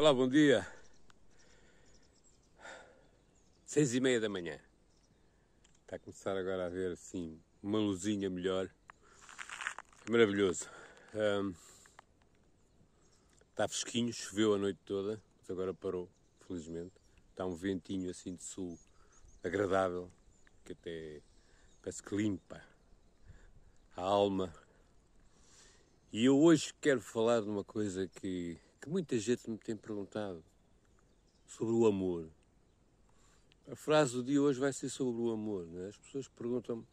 Olá, bom dia. Seis e meia da manhã. Está a começar agora a ver assim uma luzinha melhor. É maravilhoso. Um, está fresquinho, choveu a noite toda, mas agora parou, felizmente. Está um ventinho assim de sul agradável, que até parece que limpa a alma. E eu hoje quero falar de uma coisa que que muita gente me tem perguntado sobre o amor. A frase do dia hoje vai ser sobre o amor. Né? As pessoas perguntam-me: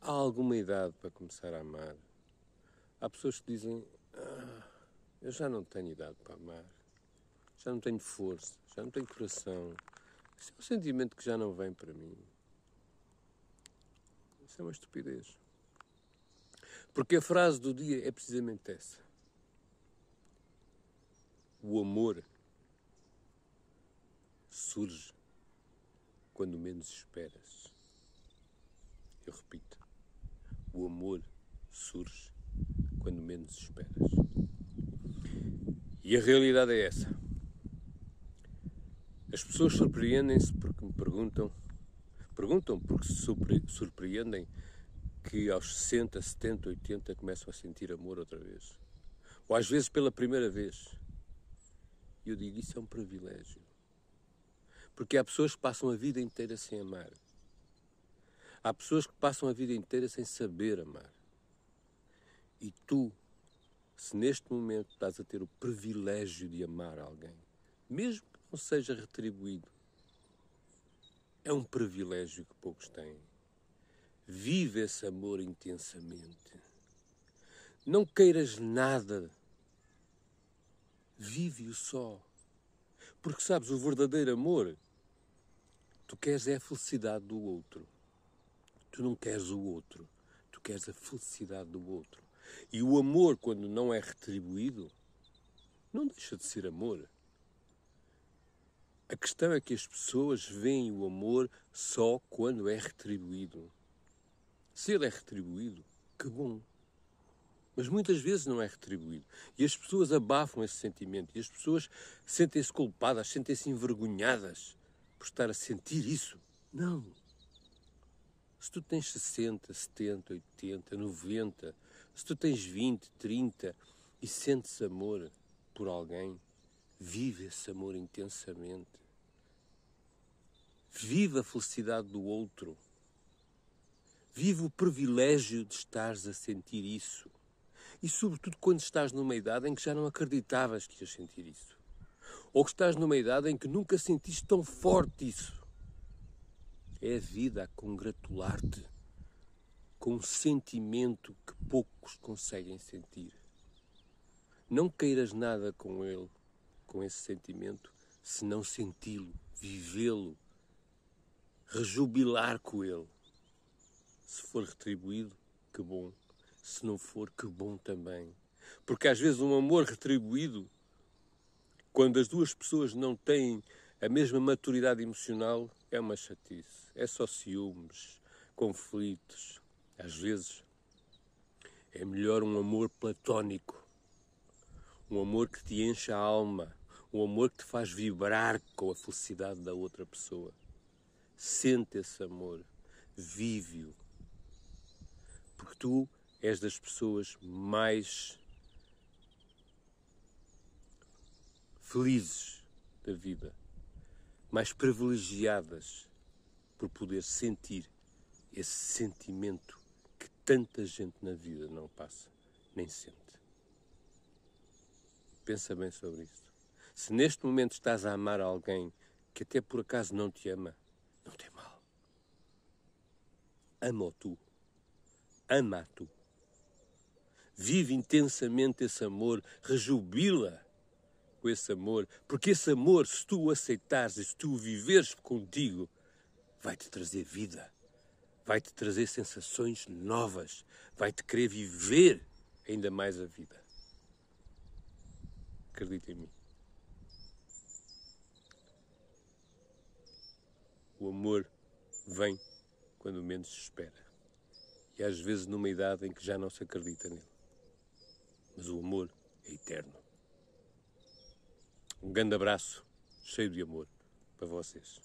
há alguma idade para começar a amar? Há pessoas que dizem: ah, eu já não tenho idade para amar, já não tenho força, já não tenho coração. Isso é um sentimento que já não vem para mim. Isso é uma estupidez. Porque a frase do dia é precisamente essa. O amor surge quando menos esperas. Eu repito, o amor surge quando menos esperas. E a realidade é essa. As pessoas surpreendem-se porque me perguntam, perguntam porque se surpreendem que aos 60, 70, 80 começam a sentir amor outra vez. Ou às vezes pela primeira vez e eu digo, isso é um privilégio. Porque há pessoas que passam a vida inteira sem amar. Há pessoas que passam a vida inteira sem saber amar. E tu, se neste momento estás a ter o privilégio de amar alguém, mesmo que não seja retribuído, é um privilégio que poucos têm. Vive esse amor intensamente. Não queiras nada vive-o só. Porque sabes, o verdadeiro amor, tu queres é a felicidade do outro. Tu não queres o outro, tu queres a felicidade do outro. E o amor, quando não é retribuído, não deixa de ser amor. A questão é que as pessoas veem o amor só quando é retribuído. Se ele é retribuído, que bom mas muitas vezes não é retribuído. E as pessoas abafam esse sentimento, e as pessoas sentem-se culpadas, sentem-se envergonhadas por estar a sentir isso. Não! Se tu tens 60, 70, 80, 90, se tu tens 20, 30 e sentes amor por alguém, vive esse amor intensamente. Vive a felicidade do outro. Vive o privilégio de estares a sentir isso. E sobretudo quando estás numa idade em que já não acreditavas que ias sentir isso. Ou que estás numa idade em que nunca sentiste tão forte isso. É a vida a congratular-te com um sentimento que poucos conseguem sentir. Não queiras nada com ele, com esse sentimento, se não senti-lo, vivê-lo, rejubilar com ele. Se for retribuído, que bom. Se não for, que bom também. Porque às vezes um amor retribuído, quando as duas pessoas não têm a mesma maturidade emocional, é uma chatice. É só ciúmes, conflitos. Às vezes é melhor um amor platónico, um amor que te enche a alma, um amor que te faz vibrar com a felicidade da outra pessoa. Sente esse amor, vive-o. Porque tu és das pessoas mais felizes da vida, mais privilegiadas por poder sentir esse sentimento que tanta gente na vida não passa, nem sente. Pensa bem sobre isto. Se neste momento estás a amar alguém que até por acaso não te ama, não tem mal. Ama-o tu. Ama-a tu vive intensamente esse amor, rejubila com esse amor, porque esse amor, se tu o aceitares e se tu o viveres contigo, vai-te trazer vida, vai-te trazer sensações novas, vai-te querer viver ainda mais a vida. Acredita em mim. O amor vem quando menos se espera. E às vezes numa idade em que já não se acredita nele mas o amor é eterno. Um grande abraço, cheio de amor, para vocês.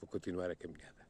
Vou continuar a caminhada.